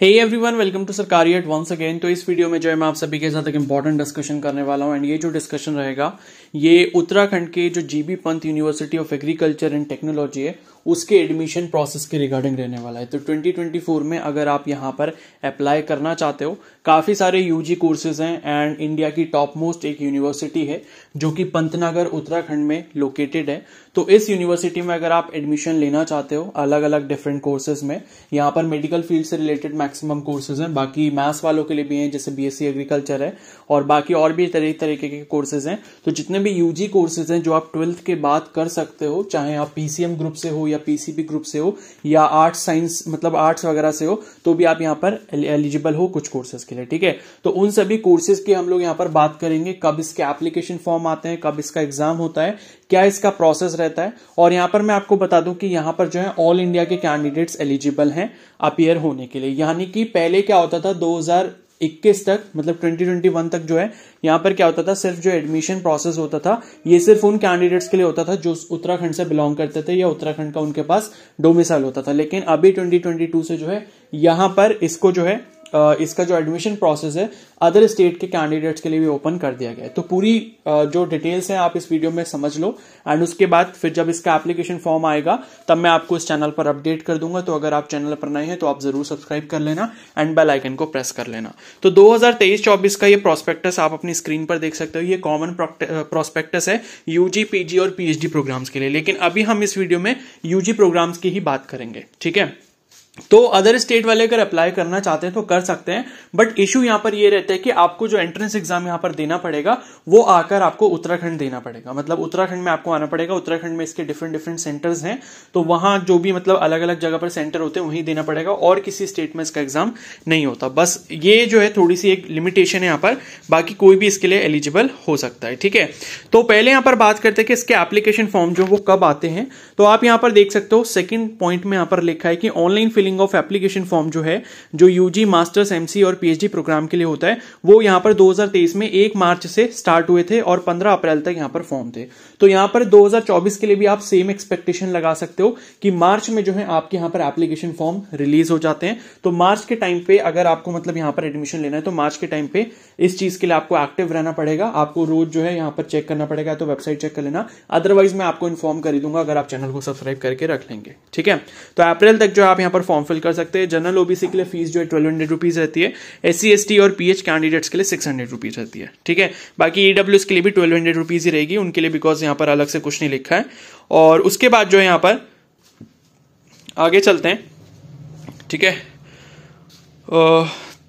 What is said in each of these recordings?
hey everyone welcome to at once again तो इस video में जो है मैं आप सभी के साथ एक इम्पॉर्टेंट डिस्कशन करने वाला हूं एंड ये जो डिस्कशन रहेगा ये उत्तराखंड के जो GB Pant university of agriculture and technology है उसके एडमिशन प्रोसेस के रिगार्डिंग रहने वाला है तो 2024 में अगर आप यहाँ पर अप्लाई करना चाहते हो काफ़ी सारे यूजी कोर्सेज हैं एंड इंडिया की टॉप मोस्ट एक यूनिवर्सिटी है जो कि पंतनगर उत्तराखंड में लोकेटेड है तो इस यूनिवर्सिटी में अगर आप एडमिशन लेना चाहते हो अलग अलग डिफरेंट कोर्सेज में यहाँ पर मेडिकल फील्ड से रिलेटेड मैक्सिमम कोर्सेज हैं बाकी मैथ्स वालों के लिए भी हैं जैसे बीएससी एग्रीकल्चर है और बाकी और भी तरह तरीके के कोर्सेज हैं तो जितने भी यूजी कोर्सेज हैं जो आप ट्वेल्थ के बाद कर सकते हो चाहे आप पीसीएम ग्रुप से हो या पीसीबी ग्रुप से हो या आर्ट्स साइंस मतलब आर्ट्स वगैरह से हो तो भी आप यहाँ पर एलिजिबल हो कुछ कोर्सेज के लिए ठीक है तो उन सभी कोर्सेज की हम लोग यहाँ पर बात करेंगे कब इसके एप्लीकेशन फॉर्म आते हैं कब इसका एग्जाम होता है क्या इसका प्रोसेस रहता है और यहाँ पर मैं आपको बता दूं कि यहाँ पर जो है ऑल इंडिया के कैंडिडेट्स एलिजिबल हैं अपियर होने के लिए यानी कि पहले क्या होता था 21 तक मतलब 2021 तक जो है यहाँ पर क्या होता था सिर्फ जो एडमिशन प्रोसेस होता था ये सिर्फ उन कैंडिडेट्स के लिए होता था जो उत्तराखंड से बिलोंग करते थे या उत्तराखंड का उनके पास डोमिसाइल होता था लेकिन अभी 2022 से जो है यहाँ पर इसको जो है इसका जो एडमिशन प्रोसेस है अदर स्टेट के कैंडिडेट्स के लिए भी ओपन कर दिया गया है तो पूरी जो डिटेल्स हैं आप इस वीडियो में समझ लो एंड उसके बाद फिर जब इसका एप्लीकेशन फॉर्म आएगा तब मैं आपको इस चैनल पर अपडेट कर दूंगा तो अगर आप चैनल पर नए हैं तो आप जरूर सब्सक्राइब कर लेना एंड बेल आइकन को प्रेस कर लेना तो दो हजार का ये प्रोस्पेक्टस आप अपनी स्क्रीन पर देख सकते हो ये कॉमन प्रोस्पेक्टस है यूजी पीजी और पीएचडी प्रोग्राम्स के लिए लेकिन अभी हम इस वीडियो में यूजी प्रोग्राम्स की ही बात करेंगे ठीक है तो अदर स्टेट वाले अगर अप्लाई करना चाहते हैं तो कर सकते हैं बट इशू यहां पर ये रहता है कि आपको जो एंट्रेंस एग्जाम यहां पर देना पड़ेगा वो आकर आपको उत्तराखंड देना पड़ेगा मतलब उत्तराखंड में आपको आना पड़ेगा उत्तराखंड में इसके डिफरेंट डिफरेंट सेंटर्स हैं तो वहां जो भी मतलब अलग अलग जगह पर सेंटर होते हैं वहीं देना पड़ेगा और किसी स्टेट में इसका एग्जाम नहीं होता बस ये जो है थोड़ी सी एक लिमिटेशन है यहाँ पर बाकी कोई भी इसके लिए एलिजिबल हो सकता है ठीक है तो पहले यहां पर बात करते हैं कि इसके एप्लीकेशन फॉर्म जो वो कब आते हैं तो आप यहां पर देख सकते हो सेकेंड पॉइंट में यहां पर लिखा है कि online filling filling of application form जो है जो यूजी मास्टर्स एमसी और पीएचडी प्रोग्राम के लिए होता है वो यहां पर 2023 में 1 मार्च से स्टार्ट हुए थे और 15 अप्रैल तक यहां पर फॉर्म थे तो यहां पर 2024 के लिए भी आप सेम एक्सपेक्टेशन लगा सकते हो कि मार्च में जो है आपके यहां पर एप्लीकेशन फॉर्म रिलीज हो जाते हैं तो मार्च के टाइम पे अगर आपको मतलब यहां पर एडमिशन लेना है तो मार्च के टाइम पे इस चीज के लिए आपको एक्टिव रहना पड़ेगा आपको रोज जो है यहां पर चेक करना पड़ेगा तो वेबसाइट चेक कर लेना अदरवाइज मैं आपको इन्फॉर्म कर दूंगा अगर आप चैनल को सब्सक्राइब करके रख लेंगे ठीक है तो अप्रैल तक जो आप यहां पर फॉर्म फॉर्म फिल कर सकते हैं जनरल ओबीसी के लिए फीस जो है ट्वेल्व हंड्रेड रुपीज़ रहती है एस सी e और पी कैंडिडेट्स के लिए सिक्स हंड्रेड रुपीज़ रहती है ठीक है बाकी ई e के लिए भी ट्वेल्व हंड्रेड रुपीज़ ही रहेगी उनके लिए बिकॉज यहां पर अलग से कुछ नहीं लिखा है और उसके बाद जो है यहां पर आगे चलते हैं ठीक है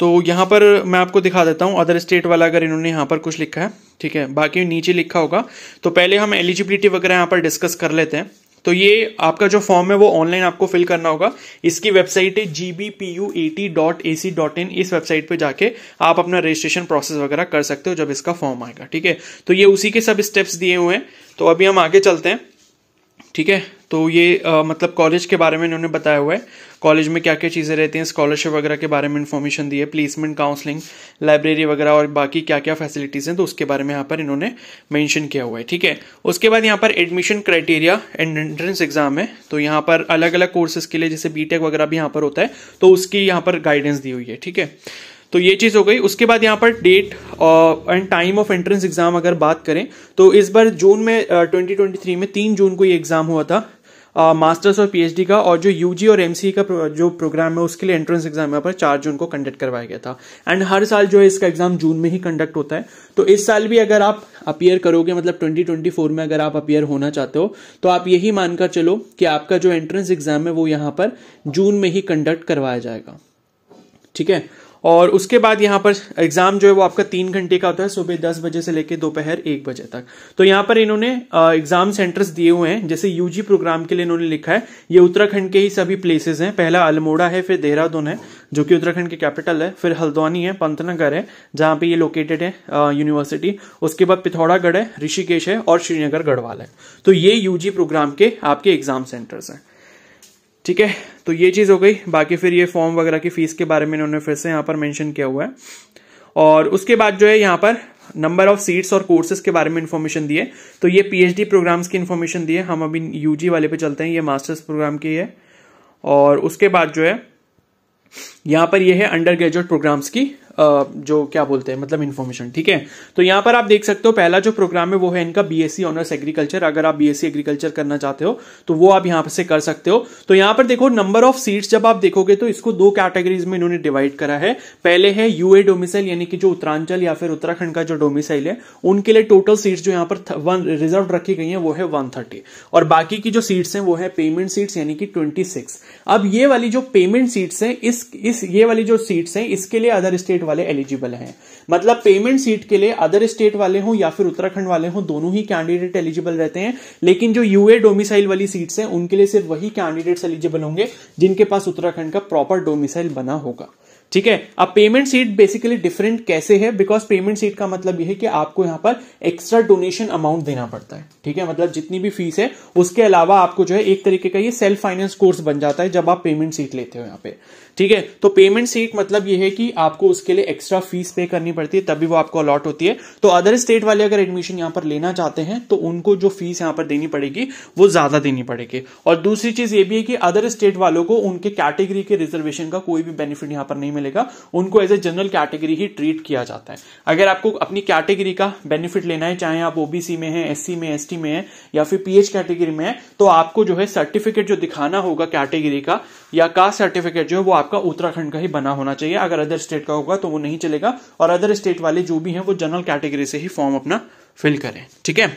तो यहां पर मैं आपको दिखा देता हूं अदर स्टेट वाला अगर इन्होंने यहां पर कुछ लिखा है ठीक है बाकी नीचे लिखा होगा तो पहले हम एलिजिबिलिटी वगैरह यहां पर डिस्कस कर लेते हैं तो ये आपका जो फॉर्म है वो ऑनलाइन आपको फिल करना होगा इसकी वेबसाइट है G B P U A T dot A C dot in इस वेबसाइट पे जाके आप अपना रजिस्ट्रेशन प्रोसेस वगैरह कर सकते हो जब इसका फॉर्म आएगा ठीक है तो ये उसी के सब स्टेप्स दिए हुए हैं तो अभी हम आगे चलते हैं ठीक है तो ये आ, मतलब कॉलेज के बारे में इन्होंने बताया हुआ है कॉलेज में क्या क्या चीज़ें रहती हैं स्कॉलरशिप वगैरह के बारे में इन्फॉर्मेशन दी है प्लेसमेंट काउंसलिंग लाइब्रेरी वगैरह और बाकी क्या क्या फैसिलिटीज़ हैं तो उसके बारे में यहाँ पर इन्होंने मैंशन किया हुआ है ठीक है उसके बाद यहाँ पर admission criteria and entrance exam है तो यहाँ पर अलग अलग कोर्सेज के लिए जैसे बी वगैरह भी यहाँ पर होता है तो उसकी यहाँ पर गाइडेंस दी हुई है ठीक है तो ये चीज़ हो गई उसके बाद यहाँ पर date and time of entrance exam अगर बात करें तो इस बार जून में ट्वेंटी ट्वेंटी थ्री में तीन जून को ये एग्जाम हुआ था मास्टर्स और पीएचडी का और जो यूजी और एमसी का जो प्रोग्राम है उसके लिए एंट्रेंस एग्जाम यहाँ पर चार जून को कंडक्ट करवाया गया था एंड हर साल जो है इसका एग्जाम जून में ही कंडक्ट होता है तो इस साल भी अगर आप अपियर करोगे मतलब 2024 में अगर आप अपियर होना चाहते हो तो आप यही मानकर चलो कि आपका जो एंट्रेंस एग्जाम है वो यहाँ पर जून में ही कंडक्ट करवाया जाएगा ठीक है और उसके बाद यहाँ पर एग्ज़ाम जो है वो आपका तीन घंटे का होता है सुबह दस बजे से लेकर दोपहर एक बजे तक तो यहाँ पर इन्होंने एग्ज़ाम सेंटर्स दिए हुए हैं जैसे यूजी प्रोग्राम के लिए इन्होंने लिखा है ये उत्तराखंड के ही सभी प्लेसेस हैं पहला अल्मोड़ा है फिर देहरादून है जो कि उत्तराखंड के कैपिटल है फिर हल्द्वानी है पंतनगर है जहाँ पर ये लोकेटेड है यूनिवर्सिटी उसके बाद पिथौरागढ़ है ऋषिकेश है और श्रीनगर गढ़वाल है तो ये यूजी प्रोग्राम के आपके एग्ज़ाम सेंटर्स हैं ठीक है तो ये चीज़ हो गई बाकी फिर ये फॉर्म वगैरह की फीस के बारे में इन्होंने फिर से यहाँ पर मेंशन किया हुआ है और उसके बाद जो है यहाँ पर नंबर ऑफ सीट्स और कोर्सेज के बारे में इन्फॉर्मेशन दी है तो ये पीएचडी प्रोग्राम्स की इन्फॉर्मेशन दी है हम अभी यूजी वाले पे चलते हैं ये मास्टर्स प्रोग्राम की है और उसके बाद जो है यहाँ पर यह है अंडर ग्रेजुएट प्रोग्राम्स की जो क्या बोलते हैं मतलब इन्फॉर्मेशन ठीक है तो यहां पर आप देख सकते हो पहला जो प्रोग्राम है वो है इनका बीएससी ऑनर्स एग्रीकल्चर अगर आप बीएससी एग्रीकल्चर करना चाहते हो तो वो आप यहां से कर सकते हो तो यहां पर देखो नंबर ऑफ सीट्स जब आप देखोगे तो इसको दो कैटेगरीज में इन्होंने डिवाइड करा है पहले है यूए डोमिसाइल यानी कि जो उत्तरांचल या फिर उत्तराखंड का जो डोमिसाइल है उनके लिए टोटल सीट्स जो यहाँ पर वन रिजर्व रखी गई है वो है वन थर्टी और बाकी की जो सीट्स हैं वो है पेमेंट सीट्स यानी कि ट्वेंटी सिक्स अब ये वाली जो पेमेंट सीट्स हैं इस इस ये वाली जो सीट्स हैं इसके लिए अदर स्टेट वाले एलिजिबल हैं मतलब पेमेंट सीट के लिए अदर स्टेट वाले हों या फिर उत्तराखंड वाले हों दोनों ही कैंडिडेट एलिजिबल रहते हैं लेकिन जो यूए डोमिसाइल वाली सीट्स हैं उनके लिए सिर्फ वही कैंडिडेट्स एलिजिबल होंगे जिनके पास उत्तराखंड का प्रॉपर डोमिसाइल बना होगा ठीक है अब पेमेंट सीट बेसिकली डिफरेंट कैसे है बिकॉज पेमेंट सीट का मतलब यह है कि आपको यहां पर एक्स्ट्रा डोनेशन अमाउंट देना पड़ता है ठीक है मतलब जितनी भी फीस है उसके अलावा आपको जो है एक तरीके का ये सेल्फ फाइनेंस कोर्स बन जाता है जब आप पेमेंट सीट लेते हो यहाँ पे ठीक है तो पेमेंट सीट मतलब यह है कि आपको उसके लिए एक्स्ट्रा फीस पे करनी पड़ती है तभी वो आपको अलॉट होती है तो अदर स्टेट वाले अगर एडमिशन यहां पर लेना चाहते हैं तो उनको जो फीस यहां पर देनी पड़ेगी वो ज्यादा देनी पड़ेगी और दूसरी चीज ये भी है कि अदर स्टेट वालों को उनके कैटेगरी के रिजर्वेशन का कोई भी बेनिफिट यहां पर नहीं मिलेगा उनको एज ए जनरल कैटेगरी ही ट्रीट किया जाता है अगर आपको अपनी कैटेगरी का बेनिफिट लेना है चाहे आप ओबीसी में है एससी में एस में है या फिर पीएच कैटेगरी में है तो आपको जो है सर्टिफिकेट जो दिखाना होगा कैटेगरी का या कास्ट सर्टिफिकेट जो है वो आपका उत्तराखंड का ही बना होना चाहिए अगर अदर स्टेट का होगा तो वो नहीं चलेगा और अदर स्टेट वाले जो भी हैं वो जनरल कैटेगरी से ही फॉर्म अपना फिल करें ठीक है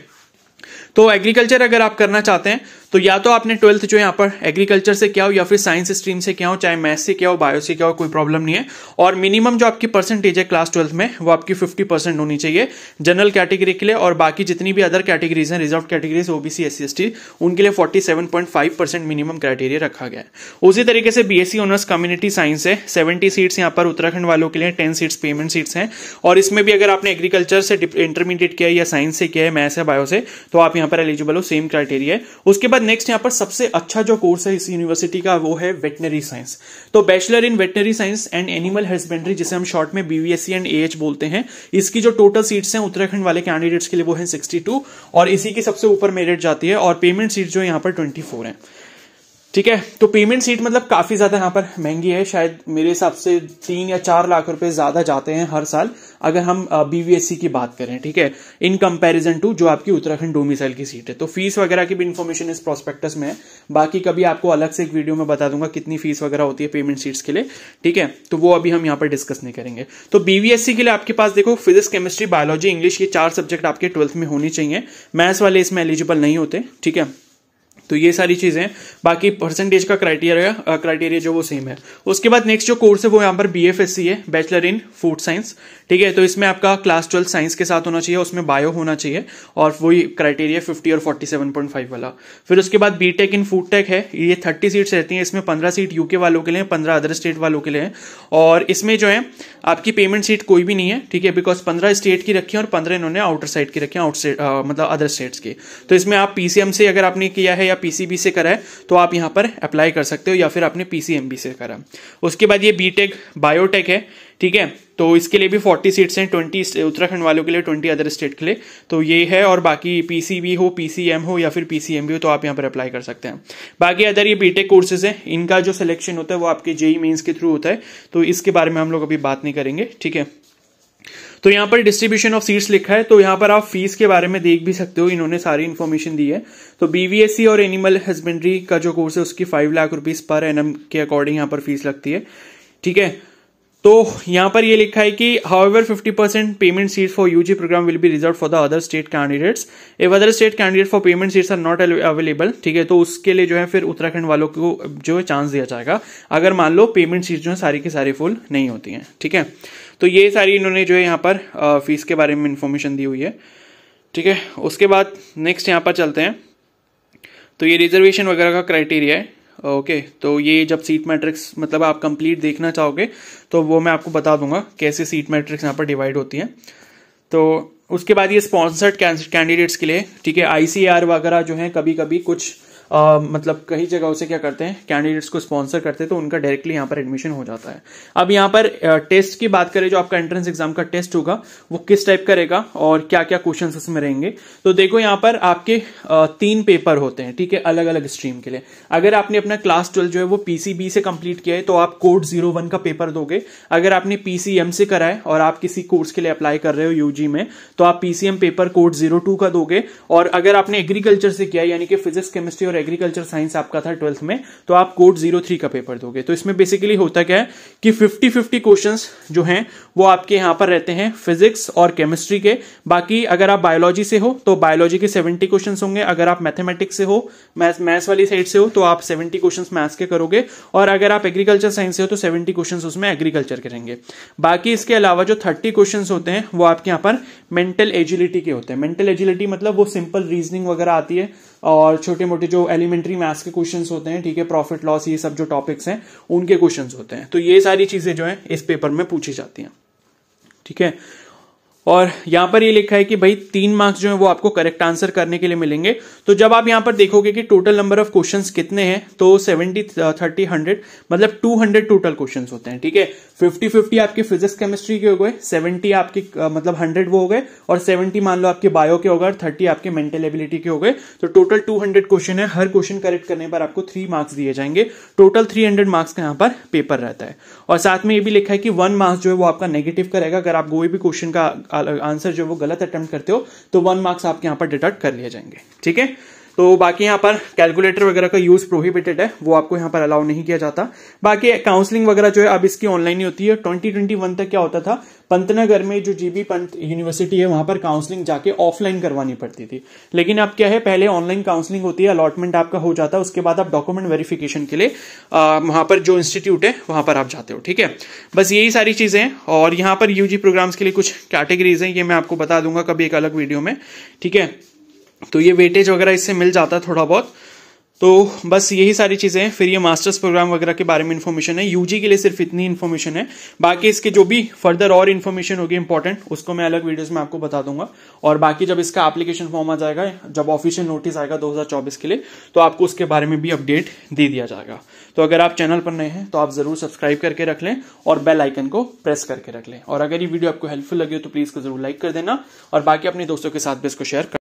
तो एग्रीकल्चर अगर आप करना चाहते हैं तो या तो आपने ट्वेल्थ जो यहाँ पर एग्रीकल्चर से क्या हो या फिर साइंस स्ट्रीम से क्या हो चाहे मैथ से क्या हो बायो से क्या हो कोई प्रॉब्लम नहीं है और मिनिमम जो आपकी परसेंटेज है क्लास ट्वेल्थ में वो आपकी फिफ्टी परसेंट होनी चाहिए जनरल कैटेगरी के लिए और बाकी जितनी भी अदर कैटेगरीज हैं reserve categories OBC S C उनके लिए forty seven point five percent minimum criteria रखा गया है उसी तरीके से बीएससी ऑनर्स कम्युनिटी साइंस है सेवेंटी सीट्स यहाँ पर उत्तराखंड वालों के लिए टेन सीट्स पेमेंट सीट्स हैं और इसमें भी अगर आपने एग्रीकल्चर से इंटरमीडिएट किया है या साइंस से किया है मैथ्स है बायो से तो आप यहाँ पर एलिजिबल हो सेम क्राइटेरिया है उसके बाद नेक्स्ट मतलब यहाँ पर सबसे अच्छा जो कोर्स है इस यूनिवर्सिटी का वो है वेटनरी साइंस तो bachelor in veterinary science and animal husbandry जिसे हम शॉर्ट में बीवीएससी एंड एएच बोलते हैं इसकी जो टोटल सीट्स हैं उत्तराखंड वाले कैंडिडेट्स के लिए वो है सिक्सटी और इसी की सबसे ऊपर मेरिट जाती है और पेमेंट सीट जो यहाँ पर ट्वेंटी है ठीक है तो पेमेंट सीट मतलब काफी ज्यादा यहाँ पर महंगी है शायद मेरे हिसाब से तीन या चार लाख रुपए ज्यादा जाते हैं हर साल अगर हम बीवीएससी e की बात करें ठीक है इन कंपैरिजन टू जो आपकी उत्तराखंड डोमिसाइल की सीट है तो फीस वगैरह की भी इन्फॉर्मेशन इस प्रोस्पेक्टस में है बाकी कभी आपको अलग से एक वीडियो में बता दूंगा कितनी फीस वगैरह होती है पेमेंट सीट्स के लिए ठीक है तो वो अभी हम यहाँ पर डिस्कस नहीं करेंगे तो बीवीएससी e के लिए आपके पास देखो फिजिक्स केमिस्ट्री बायोलॉजी इंग्लिश ये चार सब्जेक्ट आपके ट्वेल्थ में होने चाहिए मैथ्स वाले इसमें एलिजिबल नहीं होते ठीक है तो ये सारी चीज़ें बाकी परसेंटेज का क्राइटेरिया क्राइटेरिया जो वो सेम है उसके बाद नेक्स्ट जो कोर्स है वो यहाँ पर बी एफ एस सी है बैचलर इन फूड साइंस ठीक है तो इसमें आपका क्लास ट्वेल्थ साइंस के साथ होना चाहिए उसमें बायो होना चाहिए और वही क्राइटेरिया फिफ्टी और फोर्टी सेवन पॉइंट फाइव वाला फिर उसके बाद B tech in food tech है ये थर्टी सीट्स रहती है इसमें पंद्रह सीट यूके वालों के लिए पंद्रह अदर स्टेट वालों के लिए और इसमें जो है आपकी पेमेंट सीट कोई भी नहीं है ठीक है बिकॉज पंद्रह स्टेट की रखी है और पंद्रह इन्होंने आउटर साइड की रखी है आउट मतलब अदर स्टेट्स की तो इसमें आप पीसीएम से अगर आपने किया है या पीसीबी से करा है तो आप यहां पर अप्लाई कर सकते हो या फिर आपने पीसीएमबी से करा उसके बाद ये बीटेक बायोटेक है ठीक है तो इसके लिए भी 40 सीट्स हैं 20 उत्तराखंड वालों के लिए 20 अदर स्टेट के लिए तो ये है और बाकी पीसीबी हो पीसीएम हो या फिर पीसीएम हो तो आप यहाँ पर अप्लाई कर सकते हैं बाकी अदर ये बीटेक कोर्सेज हैं इनका जो सिलेक्शन होता है वो आपके जेई मेन्स e के थ्रू होता है तो इसके बारे में हम लोग अभी बात नहीं करेंगे ठीक है तो यहाँ पर डिस्ट्रीब्यूशन ऑफ सीट्स लिखा है तो यहाँ पर आप फीस के बारे में देख भी सकते हो इन्होंने सारी इन्फॉर्मेशन दी है तो बीवीएससी और एनिमल हस्बेंड्री का जो कोर्स है उसकी फाइव लाख रुपीज पर एन के अकॉर्डिंग यहाँ पर फीस लगती है ठीक है तो यहां पर ये लिखा है कि however fifty percent payment seat for UG programme will be reserve for the other state candidates if other state candidate for payment seats are not available ठीक है तो उसके लिए जो है फिर उत्तराखंड वालों को जो है चांस दिया जाएगा अगर मान लो पेमेंट सीट जो है सारी की सारी फुल नहीं होती है ठीक है तो ये सारी इन्होंने जो है यहाँ पर फीस के बारे में इंफॉर्मेशन दी हुई है ठीक है उसके बाद नेक्स्ट यहाँ पर चलते हैं तो ये रिजर्वेशन वगैरह का क्राइटेरिया है ओके तो ये जब सीट मैट्रिक्स मतलब आप कंप्लीट देखना चाहोगे तो वो मैं आपको बता दूंगा कैसे सीट मैट्रिक्स यहाँ पर डिवाइड होती है तो उसके बाद ये स्पॉन्सर्ड कैंडिडेट्स के लिए ठीक है आईसीआर वगैरह जो है कभी कभी कुछ आ, मतलब कई जगहों से क्या करते हैं कैंडिडेट्स को स्पॉन्सर करते हैं तो उनका डायरेक्टली यहाँ पर एडमिशन हो जाता है अब यहाँ पर टेस्ट की बात करें जो आपका एंट्रेंस एग्जाम का टेस्ट होगा वो किस टाइप का रहेगा और क्या क्या क्वेश्चन उसमें रहेंगे तो देखो यहाँ पर आपके तीन पेपर होते हैं ठीक है अलग अलग स्ट्रीम के लिए अगर आपने अपना क्लास ट्वेल्व जो है वो पीसीबी से कंप्लीट किया है तो आप कोड जीरो वन का पेपर दोगे अगर आपने पीसीएम से करा है और आप किसी कोर्स के लिए अप्लाई कर रहे हो यूजी में तो आप PCM paper code zero two का दोगे और अगर आपने एग्रीकल्चर से किया यानी कि फिजिक्स केमिस्ट्री और एग्रीकल्चर साइंस आपका था ट्वेल्थ में तो आप कोड जीरो थ्री का पेपर दोगे तो इसमें बेसिकली होता क्या है कि फिफ्टी फिफ्टी क्वेश्चन जो हैं वो आपके यहाँ पर रहते हैं फिजिक्स और केमिस्ट्री के बाकी अगर आप बायोलॉजी से हो तो बायोलॉजी के सेवेंटी क्वेश्चन होंगे अगर आप मैथमेटिक्स से हो मैथ मैथ्स वाली साइड से हो तो आप सेवेंटी क्वेश्चन मैथ्स के करोगे और अगर आप एग्रीकल्चर साइंस से हो तो सेवेंटी क्वेश्चन उसमें एग्रीकल्चर के रहेंगे बाकी इसके अलावा जो थर्टी क्वेश्चन होते हैं वो आपके यहाँ पर मेंटल एजिलिटी के होते हैं मेंटल एजिलिटी मतलब वो सिंपल रीजनिंग वगैरह आती है और छोटे मोटे जो एलिमेंट्री मैथ्स के क्वेश्चंस होते हैं ठीक है प्रॉफिट लॉस ये सब जो टॉपिक्स हैं उनके क्वेश्चंस होते हैं तो ये सारी चीजें जो है इस पेपर में पूछी जाती हैं ठीक है और यहां पर ये यह लिखा है कि भाई तीन मार्क्स जो है वो आपको करेक्ट आंसर करने के लिए मिलेंगे तो जब आप यहां पर देखोगे कि टोटल नंबर ऑफ क्वेश्चंस कितने हैं तो सेवेंटी थर्टी हंड्रेड मतलब टू हंड्रेड टोटल क्वेश्चन होते हैं ठीक है फिफ्टी फिफ्टी आपके फिजिक्स केमिस्ट्री के हो गए सेवेंटी आपके uh, मतलब हंड्रेड वो हो गए और सेवेंटी मान लो आपके बायो के हो गए और थर्टी आपके मेंटल एबिलिटी के हो गए तो टोटल टू हंड्रेड क्वेश्चन है हर क्वेश्चन करेक्ट करने पर आपको थ्री मार्क्स दिए जाएंगे टोटल थ्री हंड्रेड मार्क्स का यहाँ पर पेपर रहता है और साथ में ये भी लिखा है कि वन मार्क्स जो है वो आपका नेगेटिव का रहेगा अगर आप कोई भी क्वेश्चन का आंसर जो वो गलत अटेम्प्ट करते हो तो वन मार्क्स आपके यहां पर डिडक्ट कर लिए जाएंगे ठीक है तो बाकी यहाँ पर कैलकुलेटर वगैरह का यूज प्रोहिबिटेड है वो आपको यहाँ पर अलाउ नहीं किया जाता बाकी काउंसलिंग वगैरह जो है अब इसकी ऑनलाइन ही होती है ट्वेंटी ट्वेंटी वन तक क्या होता था पंतनगर में जो जीबी पंत यूनिवर्सिटी है वहां पर काउंसलिंग जाके ऑफलाइन करवानी पड़ती थी लेकिन अब क्या है पहले ऑनलाइन काउंसलिंग होती है अलॉटमेंट आपका हो जाता है उसके बाद आप डॉक्यूमेंट वेरिफिकेशन के लिए वहां पर जो इंस्टीट्यूट है वहां पर आप जाते हो ठीक है बस यही सारी चीजें हैं और यहाँ पर यूजी प्रोग्राम्स के लिए कुछ कैटेगरीज हैं ये मैं आपको बता दूंगा कभी एक अलग वीडियो में ठीक है तो ये वेटेज वगैरह इससे मिल जाता है थोड़ा बहुत तो बस यही सारी चीज़ें हैं फिर ये मास्टर्स प्रोग्राम वगैरह के बारे में इन्फॉर्मेशन है यूजी के लिए सिर्फ इतनी इन्फॉर्मेशन है बाकी इसके जो भी फर्दर और इन्फॉर्मेशन होगी इंपॉर्टेंट उसको मैं अलग वीडियोस में आपको बता दूंगा और बाकी जब इसका एप्लीकेशन फॉर्म आ जाएगा जब ऑफिशियल नोटिस आएगा दो के लिए तो आपको उसके बारे में भी अपडेट दे दिया जाएगा तो अगर आप चैनल पर नए हैं तो आप ज़रूर सब्सक्राइब करके रख लें और बेल आइकन को प्रेस करके रख लें और अगर ये वीडियो आपको हेल्पफुल लगे तो प्लीज़ को जरूर लाइक कर देना और बाकी अपने दोस्तों के साथ भी इसको शेयर